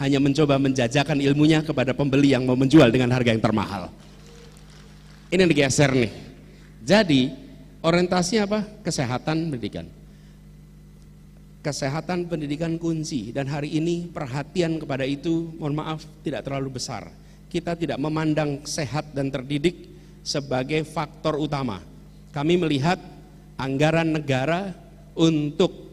hanya mencoba menjajakan ilmunya kepada pembeli yang mau menjual dengan harga yang termahal. Ini yang digeser nih. Jadi orientasinya apa? Kesehatan pendidikan. Kesehatan pendidikan kunci dan hari ini perhatian kepada itu mohon maaf tidak terlalu besar. Kita tidak memandang sehat dan terdidik sebagai faktor utama. Kami melihat anggaran negara untuk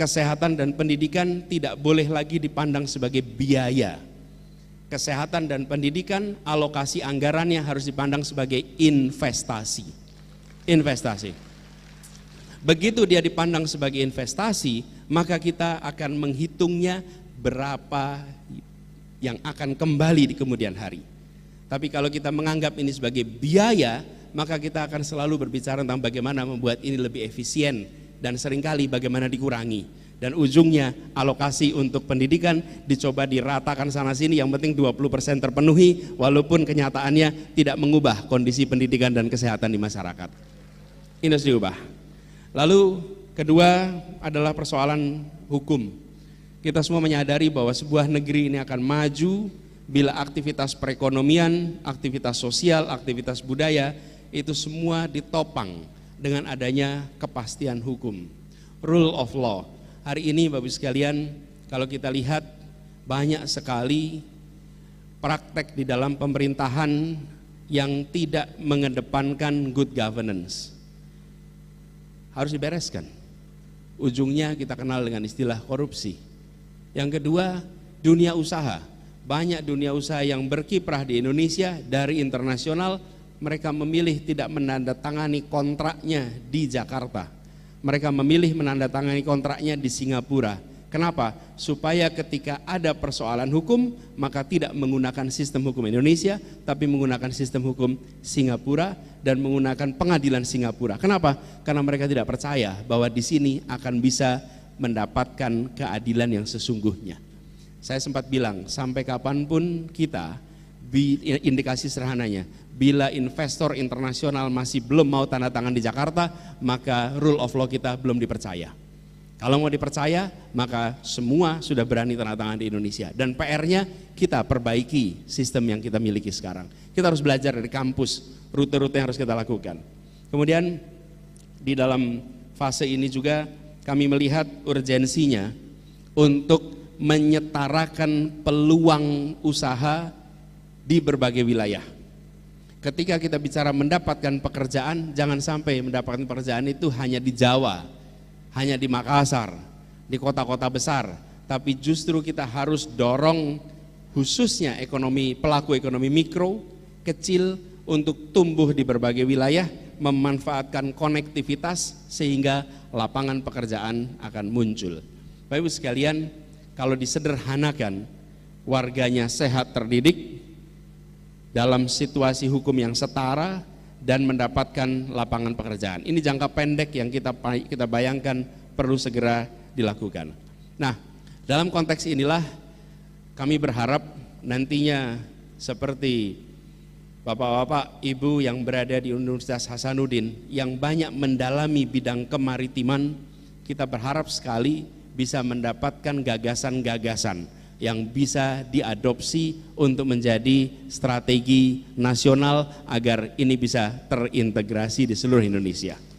kesehatan dan pendidikan tidak boleh lagi dipandang sebagai biaya. Kesehatan dan pendidikan alokasi anggarannya harus dipandang sebagai investasi. Investasi. Begitu dia dipandang sebagai investasi, maka kita akan menghitungnya berapa yang akan kembali di kemudian hari. Tapi kalau kita menganggap ini sebagai biaya, maka kita akan selalu berbicara tentang bagaimana membuat ini lebih efisien, dan seringkali bagaimana dikurangi dan ujungnya alokasi untuk pendidikan dicoba diratakan sana sini yang penting 20% terpenuhi walaupun kenyataannya tidak mengubah kondisi pendidikan dan kesehatan di masyarakat ini harus diubah lalu kedua adalah persoalan hukum kita semua menyadari bahwa sebuah negeri ini akan maju bila aktivitas perekonomian, aktivitas sosial, aktivitas budaya itu semua ditopang dengan adanya kepastian hukum. Rule of law. Hari ini Bapak ibu sekalian, kalau kita lihat banyak sekali praktek di dalam pemerintahan yang tidak mengedepankan good governance. Harus dibereskan. Ujungnya kita kenal dengan istilah korupsi. Yang kedua, dunia usaha. Banyak dunia usaha yang berkiprah di Indonesia dari internasional mereka memilih tidak menandatangani kontraknya di Jakarta. Mereka memilih menandatangani kontraknya di Singapura. Kenapa? Supaya ketika ada persoalan hukum, maka tidak menggunakan sistem hukum Indonesia, tapi menggunakan sistem hukum Singapura dan menggunakan pengadilan Singapura. Kenapa? Karena mereka tidak percaya bahwa di sini akan bisa mendapatkan keadilan yang sesungguhnya. Saya sempat bilang, sampai kapanpun kita indikasi sederhananya, bila investor internasional masih belum mau tanda tangan di Jakarta, maka rule of law kita belum dipercaya. Kalau mau dipercaya, maka semua sudah berani tanda tangan di Indonesia. Dan PR-nya kita perbaiki sistem yang kita miliki sekarang. Kita harus belajar dari kampus, rute-rute yang harus kita lakukan. Kemudian di dalam fase ini juga kami melihat urgensinya untuk menyetarakan peluang usaha di berbagai wilayah. Ketika kita bicara mendapatkan pekerjaan, jangan sampai mendapatkan pekerjaan itu hanya di Jawa, hanya di Makassar, di kota-kota besar, tapi justru kita harus dorong khususnya ekonomi pelaku ekonomi mikro, kecil untuk tumbuh di berbagai wilayah, memanfaatkan konektivitas sehingga lapangan pekerjaan akan muncul. Bapak Ibu sekalian, kalau disederhanakan, warganya sehat terdidik, dalam situasi hukum yang setara dan mendapatkan lapangan pekerjaan. Ini jangka pendek yang kita kita bayangkan perlu segera dilakukan. Nah, dalam konteks inilah kami berharap nantinya seperti Bapak-bapak, Ibu yang berada di Universitas Hasanuddin yang banyak mendalami bidang kemaritiman, kita berharap sekali bisa mendapatkan gagasan-gagasan yang bisa diadopsi untuk menjadi strategi nasional agar ini bisa terintegrasi di seluruh Indonesia.